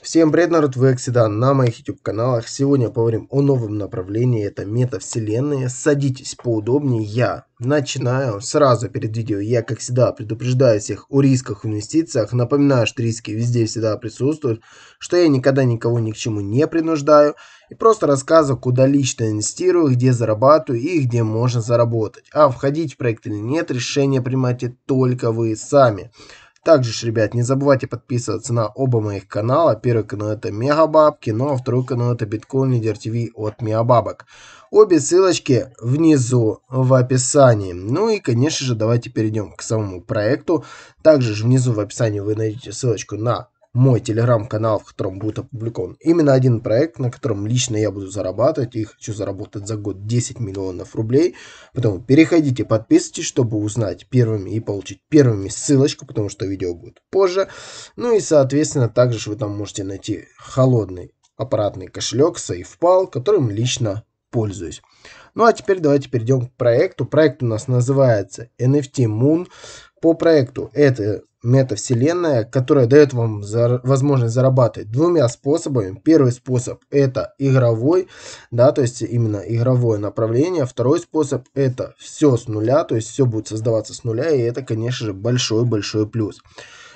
Всем привет, народ, вы Оксидан на моих YouTube каналах. Сегодня поговорим о новом направлении, это метавселенные. Садитесь поудобнее, я начинаю. Сразу перед видео я, как всегда, предупреждаю всех о рисках в инвестициях. Напоминаю, что риски везде всегда присутствуют, что я никогда никого ни к чему не принуждаю. И просто рассказываю, куда лично инвестирую, где зарабатываю и где можно заработать. А входить в проект или нет, решение принимаете только вы сами. Также ж, ребят, не забывайте подписываться на оба моих канала. Первый канал это Мегабабки, ну а второй канал это Биткоин Лидер ТВ от Мегабабок. Обе ссылочки внизу в описании. Ну и, конечно же, давайте перейдем к самому проекту. Также же внизу в описании вы найдете ссылочку на мой телеграм-канал, в котором будет опубликован именно один проект, на котором лично я буду зарабатывать и хочу заработать за год 10 миллионов рублей. Поэтому переходите, подписывайтесь, чтобы узнать первыми и получить первыми ссылочку, потому что видео будет позже. Ну и, соответственно, также вы там можете найти холодный аппаратный кошелек SafePal, которым лично пользуюсь. Ну а теперь давайте перейдем к проекту. Проект у нас называется NFT Moon. По проекту это метавселенная, которая дает вам за, возможность зарабатывать двумя способами. Первый способ это игровой, да, то есть именно игровое направление. Второй способ это все с нуля, то есть все будет создаваться с нуля, и это, конечно же, большой-большой плюс.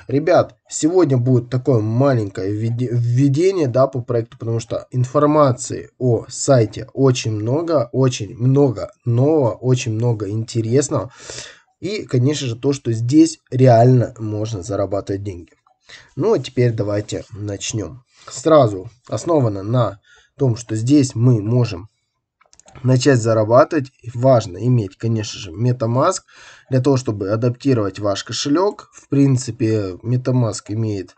Ребят, сегодня будет такое маленькое введение да, по проекту, потому что информации о сайте очень много, очень много нового, очень много интересного. И, конечно же, то, что здесь реально можно зарабатывать деньги. Ну, а теперь давайте начнем. Сразу основано на том, что здесь мы можем начать зарабатывать. Важно иметь, конечно же, MetaMask для того, чтобы адаптировать ваш кошелек. В принципе, MetaMask имеет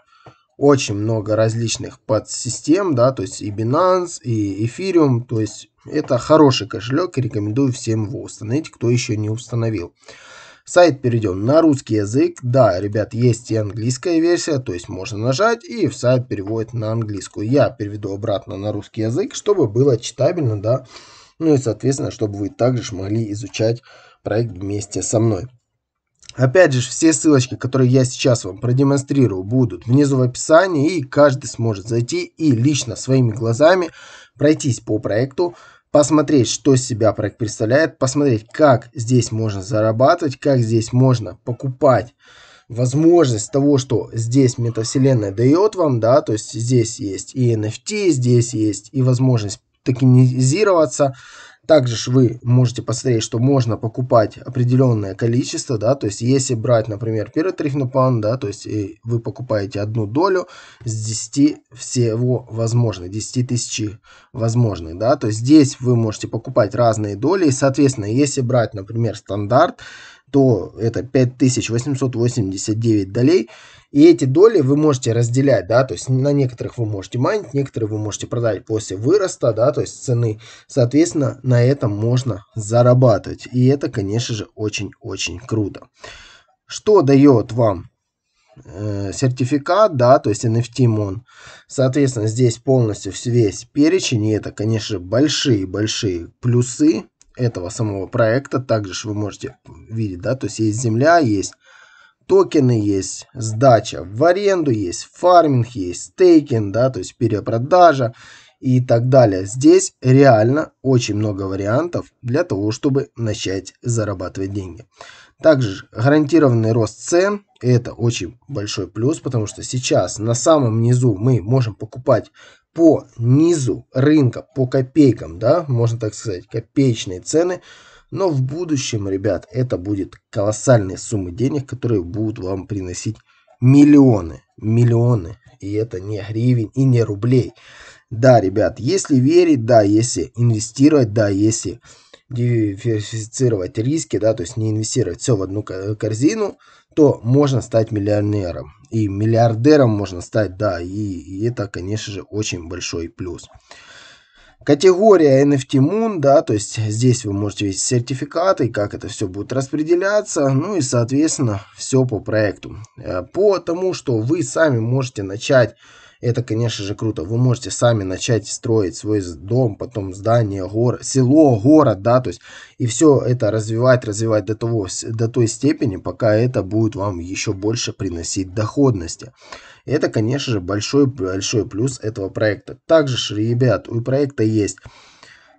очень много различных подсистем, да, то есть и Binance, и Ethereum, то есть это хороший кошелек, рекомендую всем его установить, кто еще не установил. Сайт перейдем на русский язык. Да, ребят, есть и английская версия, то есть можно нажать и в сайт переводит на английскую. Я переведу обратно на русский язык, чтобы было читабельно, да. Ну и, соответственно, чтобы вы также могли изучать проект вместе со мной. Опять же, все ссылочки, которые я сейчас вам продемонстрирую, будут внизу в описании, и каждый сможет зайти и лично своими глазами пройтись по проекту, посмотреть, что себя проект представляет, посмотреть, как здесь можно зарабатывать, как здесь можно покупать возможность того, что здесь метавселенная дает вам, да, то есть здесь есть и NFT, здесь есть и возможность токенизироваться, также ж вы можете посмотреть, что можно покупать определенное количество, да, то есть если брать, например, пиротарифнопан, да, то есть э, вы покупаете одну долю с 10 всего возможных, 10 тысяч возможных, да, то есть здесь вы можете покупать разные доли, и, соответственно, если брать, например, стандарт, то это 5889 долей. И эти доли вы можете разделять, да, то есть на некоторых вы можете майнить, некоторые вы можете продать после выроста, да, то есть цены. Соответственно, на этом можно зарабатывать. И это, конечно же, очень-очень круто. Что дает вам э, сертификат, да, то есть NFT Mon. Соответственно, здесь полностью весь перечень, и это, конечно, большие-большие плюсы этого самого проекта. Также вы можете видеть, да, то есть есть земля, есть токены, есть сдача в аренду, есть фарминг, есть стейкинг, да, то есть перепродажа и так далее. Здесь реально очень много вариантов для того, чтобы начать зарабатывать деньги. Также гарантированный рост цен – это очень большой плюс, потому что сейчас на самом низу мы можем покупать по низу рынка, по копейкам, да, можно так сказать, копеечные цены. Но в будущем, ребят, это будет колоссальные суммы денег, которые будут вам приносить миллионы, миллионы. И это не гривен и не рублей. Да, ребят, если верить, да, если инвестировать, да, если диверсифицировать риски, да, то есть не инвестировать все в одну корзину, то можно стать миллионером. И миллиардером можно стать, да, и, и это, конечно же, очень большой плюс. Категория NFT Moon, да, то есть здесь вы можете видеть сертификаты, как это все будет распределяться, ну и, соответственно, все по проекту. Э, по тому, что вы сами можете начать это, конечно же, круто. Вы можете сами начать строить свой дом, потом здание, город, село, город, да, то есть и все это развивать, развивать до, того, до той степени, пока это будет вам еще больше приносить доходности. Это, конечно же, большой-большой плюс этого проекта. Также, ребят, у проекта есть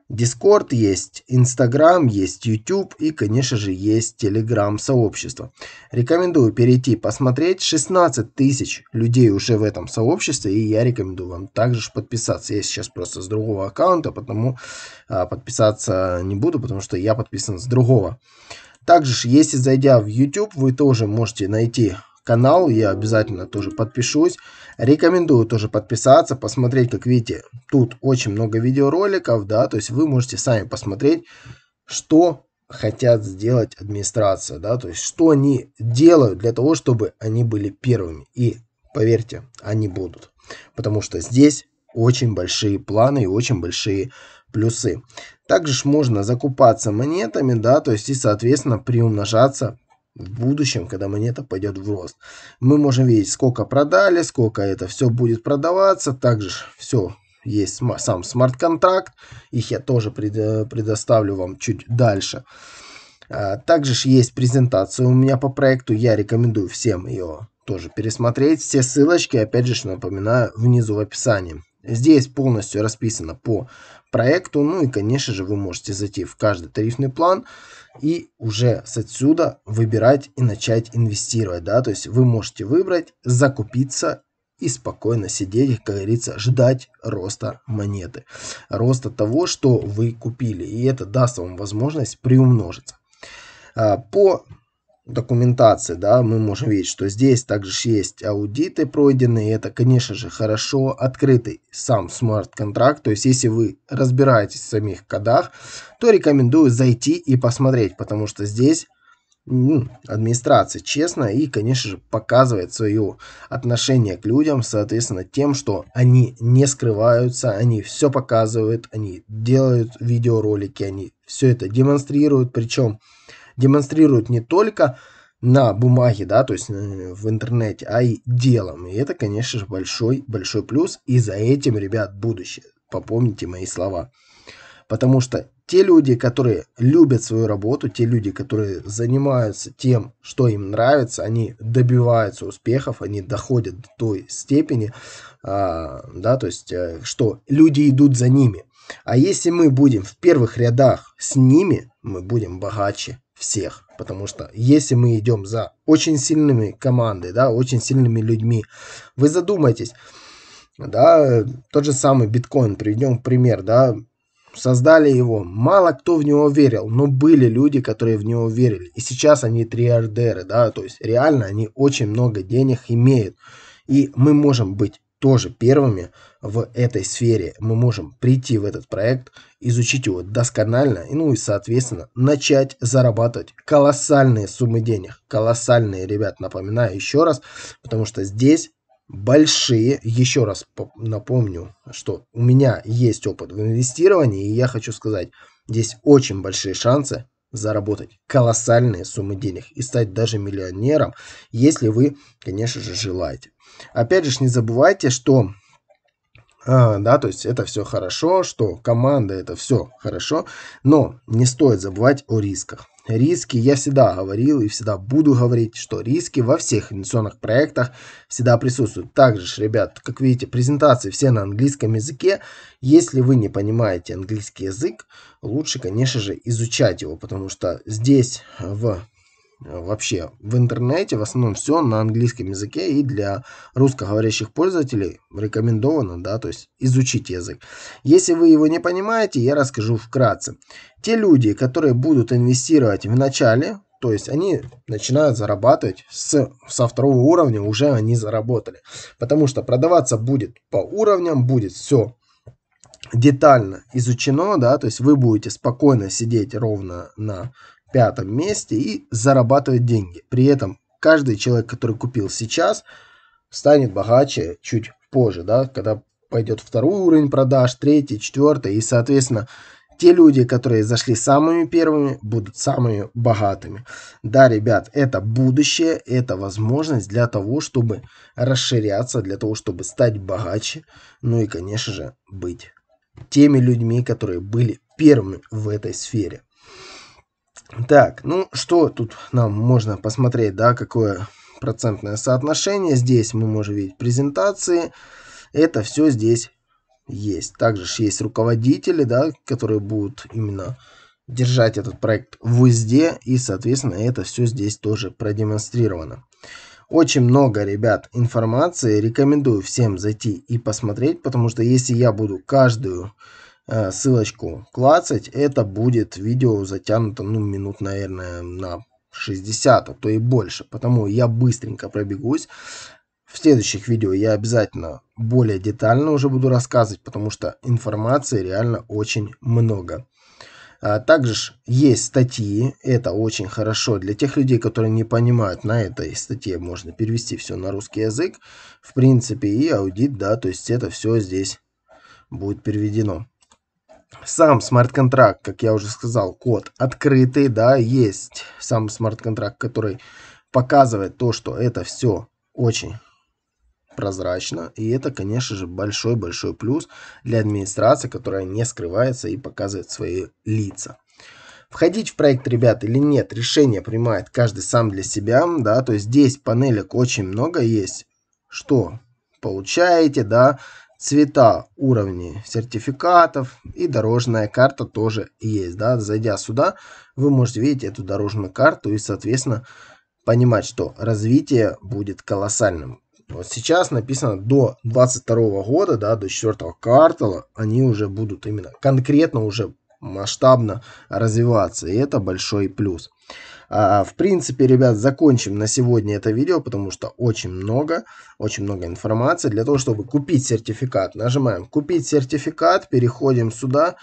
Дискорд есть, Инстаграм есть, YouTube и, конечно же, есть Telegram сообщество. Рекомендую перейти посмотреть. 16 тысяч людей уже в этом сообществе, и я рекомендую вам также же подписаться. Я сейчас просто с другого аккаунта, потому а, подписаться не буду, потому что я подписан с другого. Также, если зайдя в YouTube, вы тоже можете найти канал, я обязательно тоже подпишусь. Рекомендую тоже подписаться, посмотреть, как видите, тут очень много видеороликов, да, то есть вы можете сами посмотреть, что хотят сделать администрация, да, то есть что они делают для того, чтобы они были первыми. И поверьте, они будут, потому что здесь очень большие планы и очень большие плюсы. Также ж можно закупаться монетами, да, то есть и, соответственно, приумножаться в будущем, когда монета пойдет в рост. Мы можем видеть, сколько продали, сколько это все будет продаваться. Также все есть сам смарт-контракт. Их я тоже предоставлю вам чуть дальше. А, также есть презентация у меня по проекту. Я рекомендую всем ее тоже пересмотреть. Все ссылочки, опять же, напоминаю, внизу в описании. Здесь полностью расписано по проекту. Ну и, конечно же, вы можете зайти в каждый тарифный план и уже с отсюда выбирать и начать инвестировать. Да? То есть вы можете выбрать, закупиться и спокойно сидеть, как говорится, ждать роста монеты, роста того, что вы купили. И это даст вам возможность приумножиться. А, по документации, да, мы можем видеть, что здесь также есть аудиты пройденные, это, конечно же, хорошо открытый сам смарт-контракт, то есть если вы разбираетесь в самих кодах, то рекомендую зайти и посмотреть, потому что здесь ну, администрация честно и, конечно же, показывает свое отношение к людям, соответственно, тем, что они не скрываются, они все показывают, они делают видеоролики, они все это демонстрируют, причем демонстрируют не только на бумаге, да, то есть э, в интернете, а и делом. И это, конечно же, большой, большой плюс. И за этим, ребят, будущее. Попомните мои слова. Потому что те люди, которые любят свою работу, те люди, которые занимаются тем, что им нравится, они добиваются успехов, они доходят до той степени, а, да, то есть, э, что люди идут за ними. А если мы будем в первых рядах с ними, мы будем богаче, всех. Потому что если мы идем за очень сильными командой, да, очень сильными людьми, вы задумайтесь, да, тот же самый биткоин, приведем пример, да, создали его, мало кто в него верил, но были люди, которые в него верили. И сейчас они триардеры, да, то есть реально они очень много денег имеют. И мы можем быть тоже первыми в этой сфере. Мы можем прийти в этот проект, изучить его досконально, и, ну и, соответственно, начать зарабатывать колоссальные суммы денег. Колоссальные, ребят, напоминаю еще раз, потому что здесь большие. Еще раз напомню, что у меня есть опыт в инвестировании, и я хочу сказать, здесь очень большие шансы заработать колоссальные суммы денег и стать даже миллионером, если вы, конечно же, желаете. Опять же, не забывайте, что а, да, то есть это все хорошо, что команда это все хорошо, но не стоит забывать о рисках риски, я всегда говорил и всегда буду говорить, что риски во всех инвестиционных проектах всегда присутствуют. Также, ребят, как видите, презентации все на английском языке. Если вы не понимаете английский язык, лучше, конечно же, изучать его, потому что здесь в Э, вообще в интернете в основном все на английском языке и для русскоговорящих пользователей рекомендовано, да, то есть изучить язык. Если вы его не понимаете, я расскажу вкратце. Те люди, которые будут инвестировать в начале, то есть они начинают зарабатывать с, со второго уровня, уже они заработали. Потому что продаваться будет по уровням, будет все детально изучено, да, то есть вы будете спокойно сидеть ровно на пятом месте и зарабатывать деньги. При этом каждый человек, который купил сейчас, станет богаче чуть позже, да, когда пойдет второй уровень продаж, третий, четвертый, и, соответственно, те люди, которые зашли самыми первыми, будут самыми богатыми. Да, ребят, это будущее, это возможность для того, чтобы расширяться, для того, чтобы стать богаче, ну и, конечно же, быть теми людьми, которые были первыми в этой сфере. Так, ну что тут нам можно посмотреть, да, какое процентное соотношение. Здесь мы можем видеть презентации. Это все здесь есть. Также есть руководители, да, которые будут именно держать этот проект в узде. И, соответственно, это все здесь тоже продемонстрировано. Очень много, ребят, информации. Рекомендую всем зайти и посмотреть, потому что если я буду каждую Э, ссылочку клацать. Это будет видео затянуто, ну, минут, наверное, на 60, а то и больше. Потому я быстренько пробегусь. В следующих видео я обязательно более детально уже буду рассказывать, потому что информации реально очень много. А, также есть статьи, это очень хорошо. Для тех людей, которые не понимают, на этой статье можно перевести все на русский язык. В принципе, и аудит, да, то есть это все здесь будет переведено. Сам смарт-контракт, как я уже сказал, код открытый, да, есть сам смарт-контракт, который показывает то, что это все очень прозрачно. И это, конечно же, большой-большой плюс для администрации, которая не скрывается и показывает свои лица. Входить в проект, ребят, или нет, решение принимает каждый сам для себя, да, то есть здесь панелек очень много есть, что получаете, да, цвета уровни сертификатов и дорожная карта тоже есть. Да? Зайдя сюда, вы можете видеть эту дорожную карту и, соответственно, понимать, что развитие будет колоссальным. Вот сейчас написано до 22 года, да, до 4 квартала, они уже будут именно конкретно уже масштабно развиваться, и это большой плюс. А, а, в принципе, ребят, закончим на сегодня это видео, потому что очень много, очень много информации. Для того, чтобы купить сертификат, нажимаем «Купить сертификат», переходим сюда,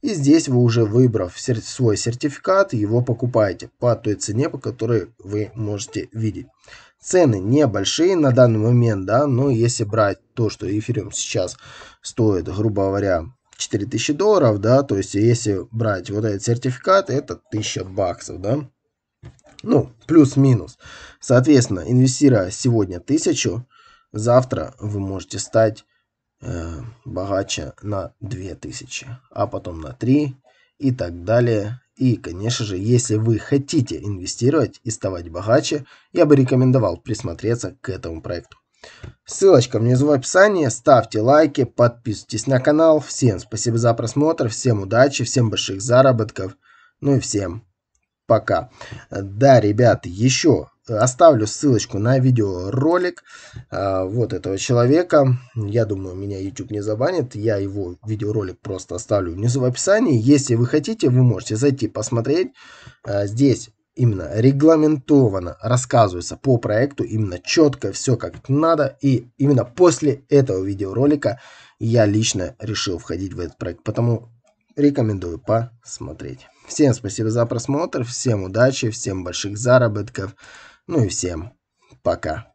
и здесь вы уже выбрав свой сертификат, его покупаете по той цене, по которой вы можете видеть. Цены небольшие на данный момент, да, но если брать то, что эфириум сейчас стоит, грубо говоря, 4000 долларов, да, то есть если брать вот этот сертификат, это 1000 баксов, да, ну, плюс-минус. Соответственно, инвестируя сегодня 1000, завтра вы можете стать э, богаче на 2000, а потом на 3 и так далее. И, конечно же, если вы хотите инвестировать и ставать богаче, я бы рекомендовал присмотреться к этому проекту. Ссылочка внизу в описании. Ставьте лайки, подписывайтесь на канал. Всем спасибо за просмотр, всем удачи, всем больших заработков. Ну и всем пока. Да, ребят, еще оставлю ссылочку на видеоролик э, вот этого человека. Я думаю, меня YouTube не забанит. Я его видеоролик просто оставлю внизу в описании. Если вы хотите, вы можете зайти посмотреть. Э, здесь именно регламентовано рассказывается по проекту, именно четко все как надо. И именно после этого видеоролика я лично решил входить в этот проект, потому рекомендую посмотреть. Всем спасибо за просмотр, всем удачи, всем больших заработков, ну и всем пока.